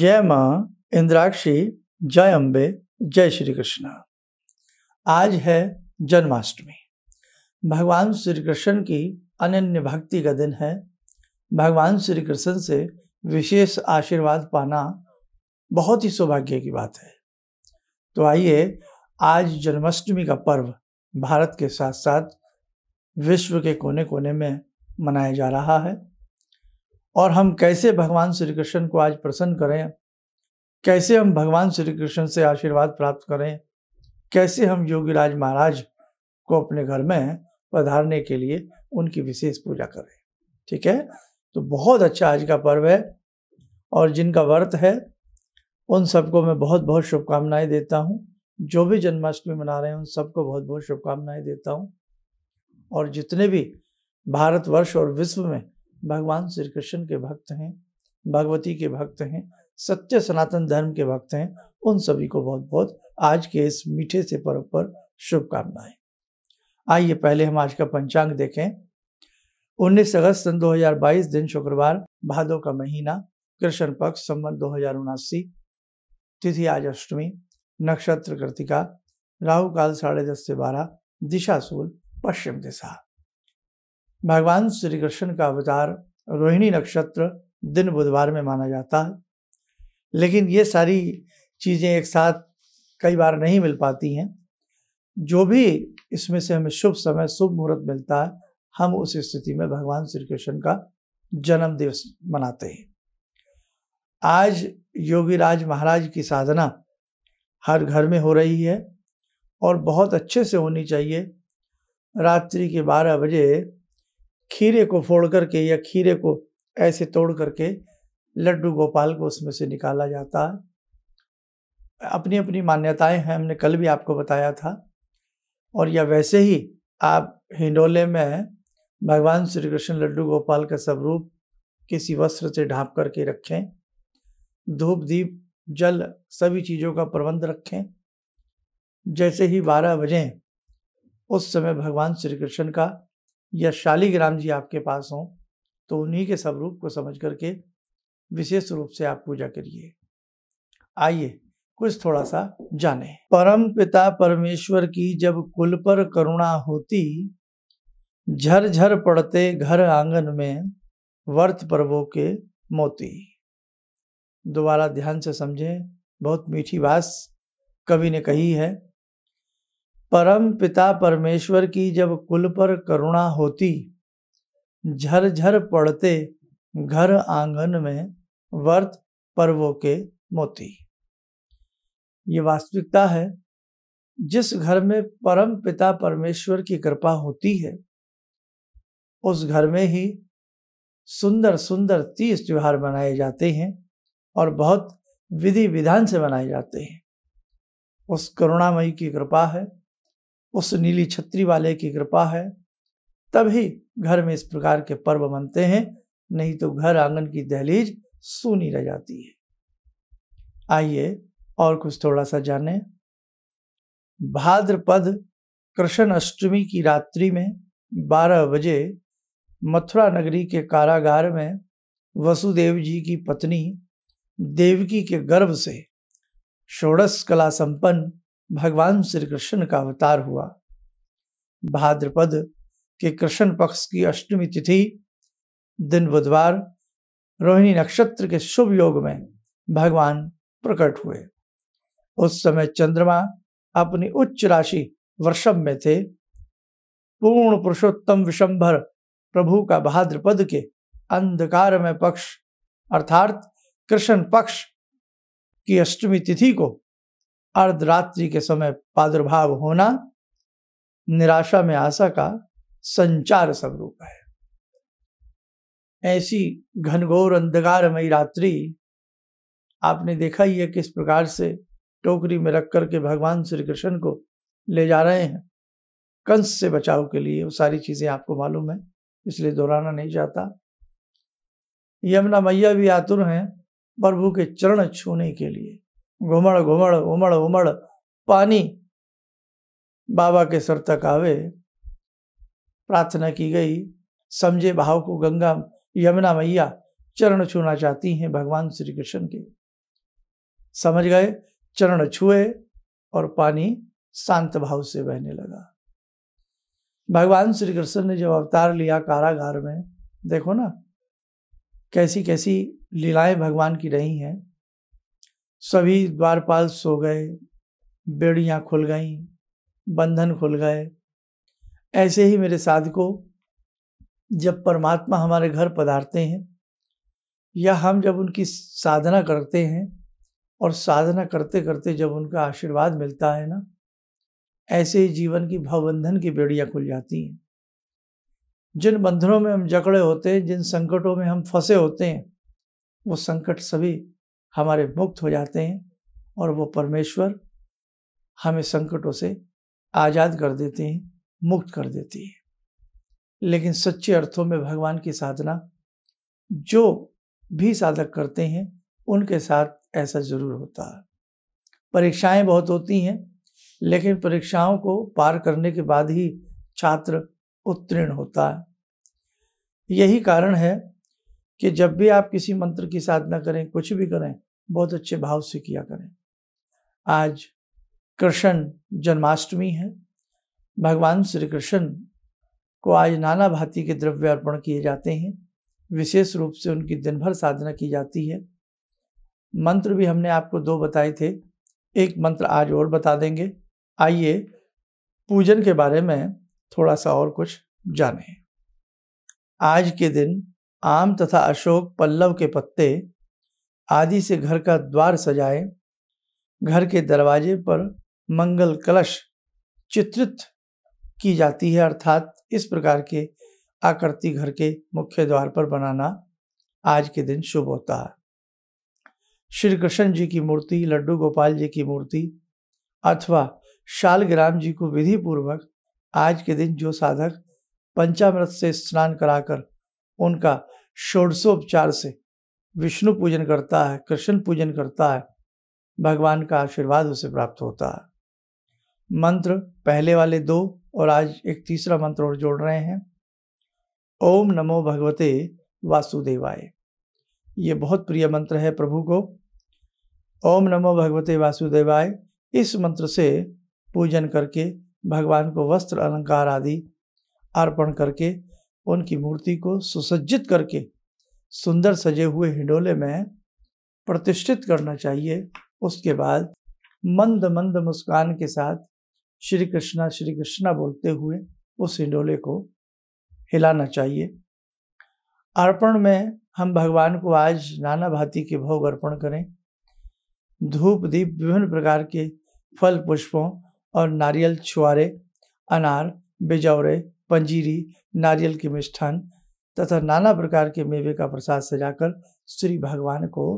जय माँ इंद्राक्षी जय अम्बे जय श्री कृष्ण आज है जन्माष्टमी भगवान श्री कृष्ण की अनन्य भक्ति का दिन है भगवान श्री कृष्ण से विशेष आशीर्वाद पाना बहुत ही सौभाग्य की बात है तो आइए आज जन्माष्टमी का पर्व भारत के साथ साथ विश्व के कोने कोने में मनाया जा रहा है और हम कैसे भगवान श्री कृष्ण को आज प्रसन्न करें कैसे हम भगवान श्री कृष्ण से आशीर्वाद प्राप्त करें कैसे हम योगीराज महाराज को अपने घर में पधारने के लिए उनकी विशेष पूजा करें ठीक है तो बहुत अच्छा आज का पर्व है और जिनका व्रत है उन सबको मैं बहुत बहुत शुभकामनाएं देता हूँ जो भी जन्माष्टमी मना रहे हैं उन सबको बहुत बहुत शुभकामनाएं देता हूँ और जितने भी भारतवर्ष और विश्व में भगवान श्री कृष्ण के भक्त हैं भगवती के भक्त हैं सत्य सनातन धर्म के भक्त हैं उन सभी को बहुत बहुत आज के इस मीठे से पर्व पर शुभकामनाएं आइए पहले हम आज का पंचांग देखें 19 अगस्त सन 2022 दिन शुक्रवार भादो का महीना कृष्ण पक्ष संबंध दो हजार उनासी तिथि आज अष्टमी नक्षत्र कृतिका राहु काल साढ़े दस से बारह दिशा सूल पश्चिम दिशा भगवान श्री कृष्ण का अवतार रोहिणी नक्षत्र दिन बुधवार में माना जाता है लेकिन ये सारी चीज़ें एक साथ कई बार नहीं मिल पाती हैं जो भी इसमें से हमें शुभ समय शुभ मुहूर्त मिलता है हम उस स्थिति में भगवान श्री कृष्ण का जन्म दिवस मनाते हैं आज योगी राज महाराज की साधना हर घर में हो रही है और बहुत अच्छे से होनी चाहिए रात्रि के 12 बजे खीरे को फोड़ करके या खीरे को ऐसे तोड़ करके लड्डू गोपाल को उसमें से निकाला जाता है अपनी अपनी मान्यताएं हैं हमने कल भी आपको बताया था और या वैसे ही आप हिंडोले में भगवान श्री कृष्ण लड्डू गोपाल का स्वरूप किसी वस्त्र से ढाँप करके रखें धूप दीप जल सभी चीज़ों का प्रबंध रखें जैसे ही बारह बजे उस समय भगवान श्री कृष्ण का या शालिग्राम जी आपके पास हों तो उन्हीं के स्वरूप को समझ करके विशेष रूप से आप पूजा करिए आइए कुछ थोड़ा सा जाने परम पिता परमेश्वर की जब कुल पर करुणा होती झरझर पड़ते घर आंगन में वर्त पर्वों के मोती दोबारा ध्यान से समझें बहुत मीठी बात कवि ने कही है परम पिता परमेश्वर की जब कुल पर करुणा होती झरझर पड़ते घर आंगन में वर्त पर्वों के मोती ये वास्तविकता है जिस घर में परम पिता परमेश्वर की कृपा होती है उस घर में ही सुंदर सुंदर तीज त्यौहार मनाए जाते हैं और बहुत विधि विधान से मनाए जाते हैं उस करुणामयी की कृपा है उस नीली छतरी वाले की कृपा है तभी घर में इस प्रकार के पर्व मनते हैं नहीं तो घर आंगन की दहलीज सूनी रह जाती है आइए और कुछ थोड़ा सा जाने भाद्रपद कृष्ण अष्टमी की रात्रि में 12 बजे मथुरा नगरी के कारागार में वसुदेव जी की पत्नी देवकी के गर्भ से षोड़श कला संपन्न भगवान श्री कृष्ण का अवतार हुआ भाद्रपद के कृष्ण पक्ष की अष्टमी तिथि दिन बुधवार रोहिणी नक्षत्र के शुभ योग में भगवान प्रकट हुए उस समय चंद्रमा अपनी उच्च राशि वर्षम में थे पूर्ण पुरुषोत्तम विशंभर प्रभु का भाद्रपद के अंधकार में पक्ष अर्थात कृष्ण पक्ष की अष्टमी तिथि को अर्धरात्रि के समय प्रादुर्भाव होना निराशा में आशा का संचार स्वरूप है ऐसी घनघोर अंधकारमय रात्रि आपने देखा ही है किस प्रकार से टोकरी में रख करके भगवान श्री कृष्ण को ले जा रहे हैं कंस से बचाव के लिए वो सारी चीज़ें आपको मालूम है इसलिए दोहराना नहीं चाहता यमुना मैया भी आतुर हैं प्रभु के चरण छूने के लिए घुमड़ घुमड़ उमड़ उमड़ पानी बाबा के सर तक आवे प्रार्थना की गई समझे भाव को गंगा यमुना मैया चरण छूना चाहती हैं भगवान श्री कृष्ण के समझ गए चरण छुए और पानी शांत भाव से बहने लगा भगवान श्री कृष्ण ने जब अवतार लिया कारागार में देखो ना कैसी कैसी लीलाएं भगवान की रही हैं सभी द्वारपाल सो गए बेड़ियाँ खुल गईं बंधन खुल गए ऐसे ही मेरे साधकों को जब परमात्मा हमारे घर पधारते हैं या हम जब उनकी साधना करते हैं और साधना करते करते जब उनका आशीर्वाद मिलता है ना ऐसे ही जीवन की भवबंधन की बेड़ियाँ खुल जाती हैं जिन बंधनों में हम जकड़े होते हैं जिन संकटों में हम फंसे होते हैं वो संकट सभी हमारे मुक्त हो जाते हैं और वो परमेश्वर हमें संकटों से आज़ाद कर देते हैं मुक्त कर देती है लेकिन सच्चे अर्थों में भगवान की साधना जो भी साधक करते हैं उनके साथ ऐसा ज़रूर होता है परीक्षाएं बहुत होती हैं लेकिन परीक्षाओं को पार करने के बाद ही छात्र उत्तीर्ण होता है यही कारण है कि जब भी आप किसी मंत्र की साधना करें कुछ भी करें बहुत अच्छे भाव से किया करें आज कृष्ण जन्माष्टमी है भगवान श्री कृष्ण को आज नाना भांति के द्रव्य अर्पण किए जाते हैं विशेष रूप से उनकी दिन भर साधना की जाती है मंत्र भी हमने आपको दो बताए थे एक मंत्र आज और बता देंगे आइए पूजन के बारे में थोड़ा सा और कुछ जानें आज के दिन आम तथा अशोक पल्लव के पत्ते आदि से घर का द्वार सजाएं, घर के दरवाजे पर मंगल कलश चित्रित की जाती है अर्थात इस प्रकार के आकृति घर के मुख्य द्वार पर बनाना आज के दिन शुभ होता है श्री कृष्ण जी की मूर्ति लड्डू गोपाल जी की मूर्ति अथवा शालग्राम जी को विधि पूर्वक आज के दिन जो साधक पंचामृत से स्नान कराकर उनका षोडशोपचार से विष्णु पूजन करता है कृष्ण पूजन करता है भगवान का आशीर्वाद उसे प्राप्त होता है मंत्र पहले वाले दो और आज एक तीसरा मंत्र और जोड़ रहे हैं ओम नमो भगवते वासुदेवाय ये बहुत प्रिय मंत्र है प्रभु को ओम नमो भगवते वासुदेवाय इस मंत्र से पूजन करके भगवान को वस्त्र अलंकार आदि अर्पण करके उनकी मूर्ति को सुसज्जित करके सुंदर सजे हुए हिंडोले में प्रतिष्ठित करना चाहिए उसके बाद मंद मंद मुस्कान के साथ श्री कृष्णा श्री कृष्णा बोलते हुए उस हिंडोले को हिलाना चाहिए अर्पण में हम भगवान को आज नाना भांति के भोग अर्पण करें धूप दीप विभिन्न प्रकार के फल पुष्पों और नारियल छुआरे अनार बेजौरे पंजीरी नारियल के मिष्ठान तथा नाना प्रकार के मेवे का प्रसाद सजाकर श्री भगवान को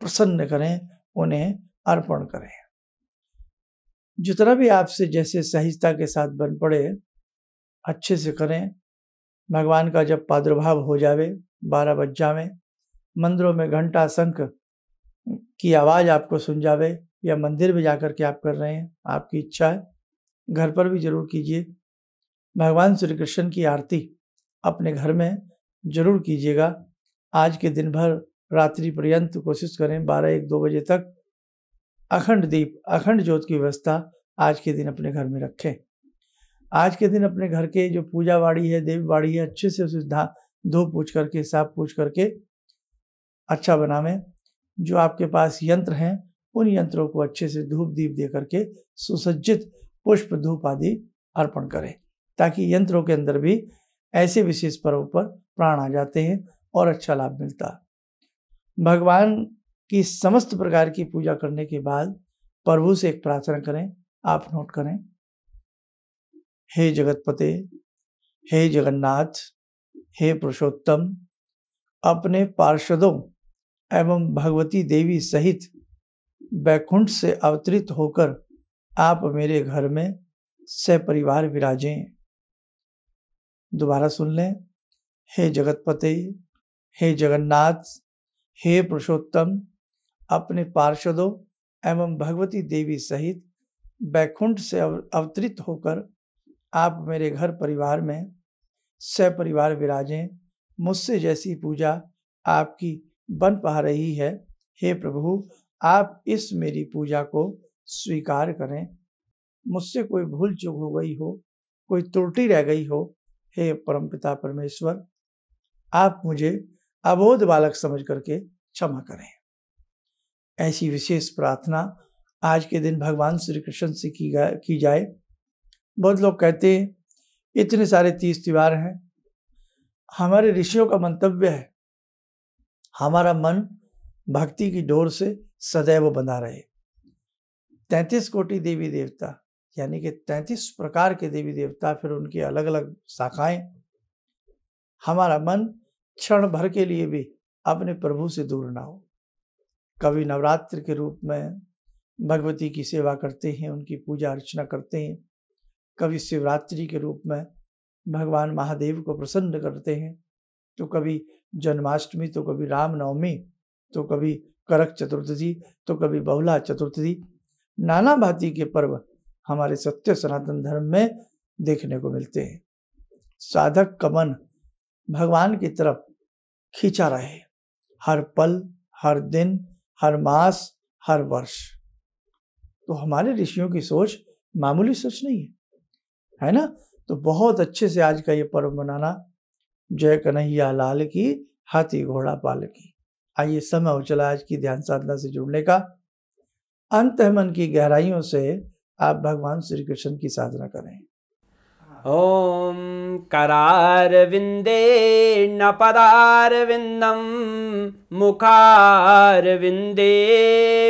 प्रसन्न करें उन्हें अर्पण करें जितना भी आपसे जैसे सहजता के साथ बन पड़े अच्छे से करें भगवान का जब प्रादुर्भाव हो जावे बारह बज जावे मंदिरों में घंटा शंख की आवाज़ आपको सुन जावे या मंदिर में जाकर के आप कर रहे हैं आपकी इच्छा है घर पर भी जरूर कीजिए भगवान श्री कृष्ण की आरती अपने घर में जरूर कीजिएगा आज के दिन भर रात्रि पर्यंत कोशिश करें बारह एक दो बजे तक अखंड दीप अखंड ज्योत की व्यवस्था आज के दिन अपने घर में रखें आज के दिन अपने घर के जो पूजा वाड़ी है देवी वाड़ी है अच्छे से उसे धा धो पूछ करके साफ पूछ करके अच्छा बनावें जो आपके पास यंत्र हैं उन यंत्रों को अच्छे से धूप दीप दे करके सुसज्जित पुष्प धूप आदि अर्पण करें ताकि यंत्रों के अंदर भी ऐसे विशेष पर्व पर प्राण आ जाते हैं और अच्छा लाभ मिलता भगवान कि समस्त प्रकार की पूजा करने के बाद प्रभु से एक प्रार्थना करें आप नोट करें हे जगतपते हे जगन्नाथ हे पुरुषोत्तम अपने पार्षदों एवं भगवती देवी सहित बैकुंठ से अवतरित होकर आप मेरे घर में सपरिवार विराजें दोबारा सुन लें हे जगतपते हे जगन्नाथ हे पुरुषोत्तम अपने पार्षदों एवं भगवती देवी सहित बैकुंठ से अवतरित होकर आप मेरे घर परिवार में सपरिवार विराजें मुझसे जैसी पूजा आपकी बन पा रही है हे प्रभु आप इस मेरी पूजा को स्वीकार करें मुझसे कोई भूल चूक हो गई हो कोई त्रुटि रह गई हो हे परमपिता परमेश्वर आप मुझे अबोध बालक समझ करके क्षमा करें ऐसी विशेष प्रार्थना आज के दिन भगवान श्री कृष्ण से की की जाए बहुत लोग कहते हैं इतने सारे तीज त्यौहार हैं हमारे ऋषियों का मंतव्य है हमारा मन भक्ति की डोर से सदैव बना रहे तैंतीस कोटि देवी देवता यानी कि तैंतीस प्रकार के देवी देवता फिर उनकी अलग अलग शाखाएं हमारा मन क्षण भर के लिए भी अपने प्रभु से दूर ना हो कभी नवरात्र के रूप में भगवती की सेवा करते हैं उनकी पूजा अर्चना करते हैं कभी शिवरात्रि के रूप में भगवान महादेव को प्रसन्न करते हैं तो कभी जन्माष्टमी तो कभी रामनवमी तो कभी करक चतुर्थी तो कभी बहुला चतुर्थी नाना भांति के पर्व हमारे सत्य सनातन धर्म में देखने को मिलते हैं साधक का मन भगवान की तरफ खींचा रहे हर पल हर दिन हर मास हर वर्ष तो हमारे ऋषियों की सोच मामूली सोच नहीं है है ना तो बहुत अच्छे से आज का ये पर्व मनाना जय कन्हैया लाल की हाथी घोड़ा पाल की आइए समय उचला आज की ध्यान साधना से जुड़ने का अंत मन की गहराइयों से आप भगवान श्री कृष्ण की साधना करें ॐ करारविन्देणपदारविन्दं मुखारविन्दे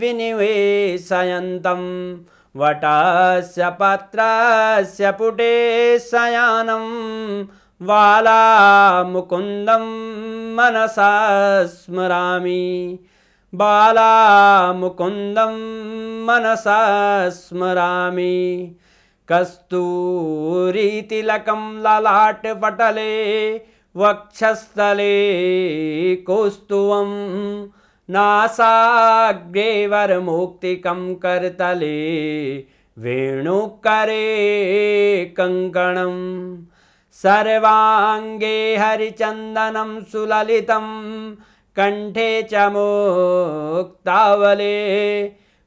विनिवेशयन्तं वटस्य पत्रस्य पुटेशयानं बालामुकुन्दं मनसा स्मरामि बालामुकुन्दं मनसा स्मरामि कस्तूरीतिलकं ललाटपटले पटले वक्षस्थले कौस्तुवं नासाग्रेवरमुक्तिकं कर्तले वेणुकरे कङ्कणं सर्वाङ्गे हरिचन्दनं सुललितं कण्ठे च मोक्तावले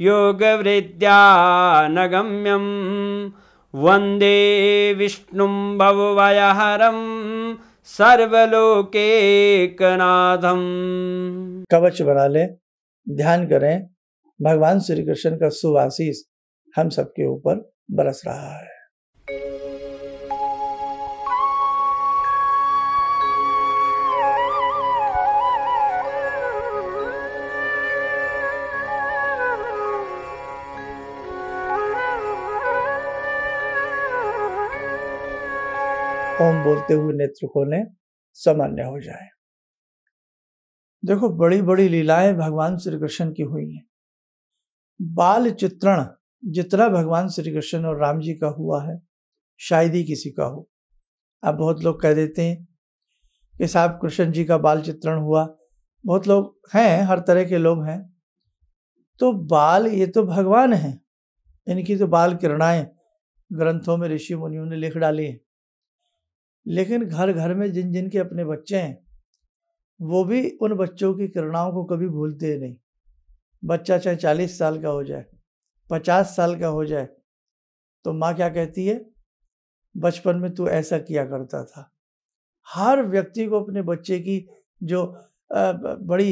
योगवृद्ध्यानगम्यं वन्दे विष्णुं भववयहरं सर्वलोकेकनाथं कवच बना ध्यान करें भगवान श्री कृष्ण का सुवासीस हम सबके ऊपर बरस रहा है ओम बोलते हुए नेत्र खोलें सामान्य हो जाए देखो बड़ी बड़ी लीलाएं भगवान श्री कृष्ण की हुई हैं बाल चित्रण जितना भगवान श्री कृष्ण और राम जी का हुआ है शायद ही किसी का हो अब बहुत लोग कह देते हैं कि साहब कृष्ण जी का बाल चित्रण हुआ बहुत लोग हैं हर तरह के लोग हैं तो बाल ये तो भगवान हैं इनकी तो बाल किरणाएं ग्रंथों में ऋषि मुनियों ने लिख डाली है लेकिन घर घर में जिन जिन के अपने बच्चे हैं वो भी उन बच्चों की किरणाओं को कभी भूलते नहीं बच्चा चाहे चालीस साल का हो जाए पचास साल का हो जाए तो माँ क्या कहती है बचपन में तू ऐसा किया करता था हर व्यक्ति को अपने बच्चे की जो बड़ी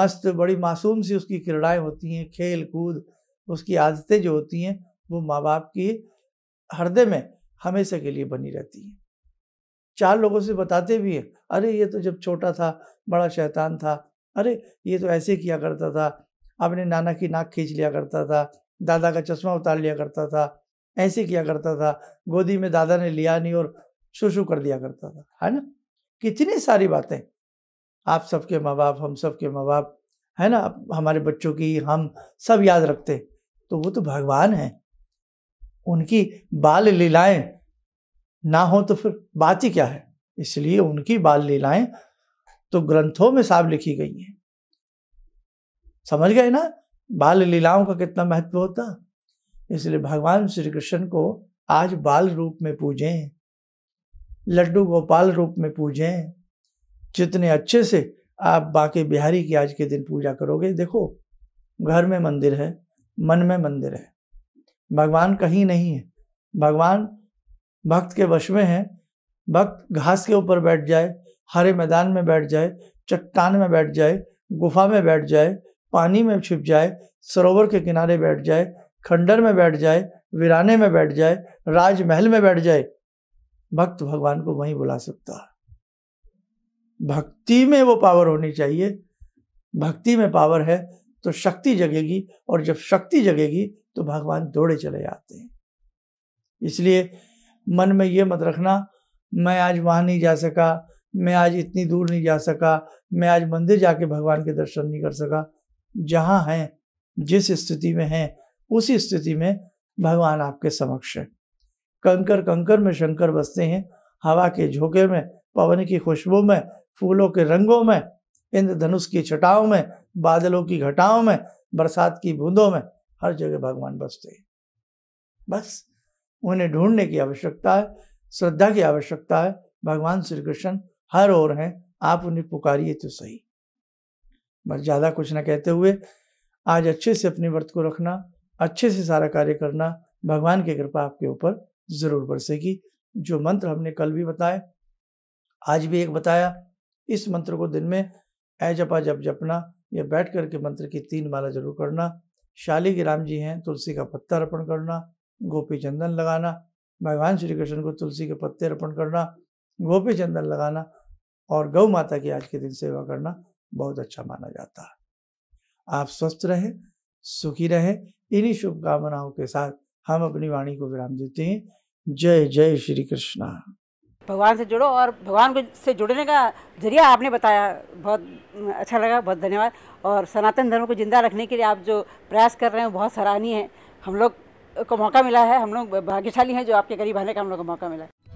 मस्त बड़ी मासूम सी उसकी क्रीड़ाएँ होती हैं खेल कूद उसकी आदतें जो होती हैं वो माँ बाप की हृदय में हमेशा के लिए बनी रहती हैं चार लोगों से बताते भी हैं अरे ये तो जब छोटा था बड़ा शैतान था अरे ये तो ऐसे किया करता था अपने नाना की नाक खींच लिया करता था दादा का चश्मा उतार लिया करता था ऐसे किया करता था गोदी में दादा ने लिया नहीं और शुशु कर दिया करता था है ना कितनी सारी बातें आप सबके माँ बाप हम सब के माँ बाप है ना हमारे बच्चों की हम सब याद रखते तो वो तो भगवान हैं उनकी बाल लीलाएं ना हो तो फिर बात ही क्या है इसलिए उनकी बाल लीलाएं तो ग्रंथों में साफ लिखी गई हैं समझ गए ना बाल लीलाओं का कितना महत्व होता इसलिए भगवान श्री कृष्ण को आज बाल रूप में पूजें लड्डू गोपाल रूप में पूजें जितने अच्छे से आप बाकी बिहारी की आज के दिन पूजा करोगे देखो घर में मंदिर है मन में मंदिर है भगवान कहीं नहीं है भगवान भक्त के वश में है भक्त घास के ऊपर बैठ जाए हरे मैदान में बैठ जाए चट्टान में बैठ जाए गुफा में बैठ जाए पानी में छिप जाए सरोवर के किनारे बैठ जाए खंडर में बैठ जाए वीराने में बैठ जाए राजमहल में बैठ जाए भक्त भगवान को वहीं बुला सकता है भक्ति में वो पावर होनी चाहिए भक्ति में पावर है तो शक्ति जगेगी और जब शक्ति जगेगी तो भगवान दौड़े चले जाते हैं इसलिए मन में ये मत रखना मैं आज वहाँ नहीं जा सका मैं आज इतनी दूर नहीं जा सका मैं आज मंदिर जाके भगवान के दर्शन नहीं कर सका जहाँ हैं जिस स्थिति में हैं उसी स्थिति में भगवान आपके समक्ष है कंकर कंकर में शंकर बसते हैं हवा के झोंके में पवन की खुशबू में फूलों के रंगों में इंद्रधनुष की छटाओं में बादलों की घटाओं में बरसात की बूंदों में हर जगह भगवान बसते हैं बस उन्हें ढूंढने की आवश्यकता है श्रद्धा की आवश्यकता है भगवान श्री कृष्ण हर ओर हैं आप उन्हें पुकारिए तो सही बस ज़्यादा कुछ ना कहते हुए आज अच्छे से अपने व्रत को रखना अच्छे से सारा कार्य करना भगवान की कृपा आपके ऊपर ज़रूर बरसेगी जो मंत्र हमने कल भी बताए आज भी एक बताया इस मंत्र को दिन में ऐ जपा जप जपना या बैठ करके मंत्र की तीन माला जरूर करना शालिग्राम जी हैं तुलसी का पत्ता अर्पण करना गोपी चंदन लगाना भगवान श्री कृष्ण को तुलसी के पत्ते अर्पण करना गोपी चंदन लगाना और गौ माता की आज के दिन सेवा करना बहुत अच्छा माना जाता है आप स्वस्थ रहें सुखी रहें इन्हीं शुभकामनाओं के साथ हम अपनी वाणी को विराम देते हैं जय जय श्री कृष्णा भगवान से जुड़ो और भगवान को से जुड़ने का जरिया आपने बताया बहुत अच्छा लगा बहुत धन्यवाद और सनातन धर्म को जिंदा रखने के लिए आप जो प्रयास कर रहे हैं बहुत सराहनीय है हम लोग को मौका मिला है हम लोग भाग्यशाली हैं जो आपके करीब आने का हम लोग को मौका मिला है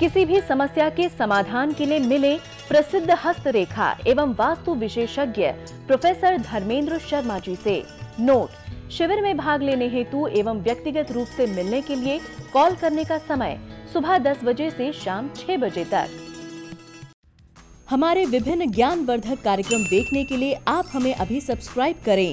किसी भी समस्या के समाधान के लिए मिले प्रसिद्ध हस्तरेखा एवं वास्तु विशेषज्ञ प्रोफेसर धर्मेंद्र शर्मा जी से नोट शिविर में भाग लेने हेतु एवं व्यक्तिगत रूप से मिलने के लिए कॉल करने का समय सुबह 10 बजे से शाम 6 बजे तक हमारे विभिन्न ज्ञानवर्धक कार्यक्रम देखने के लिए आप हमें अभी सब्सक्राइब करें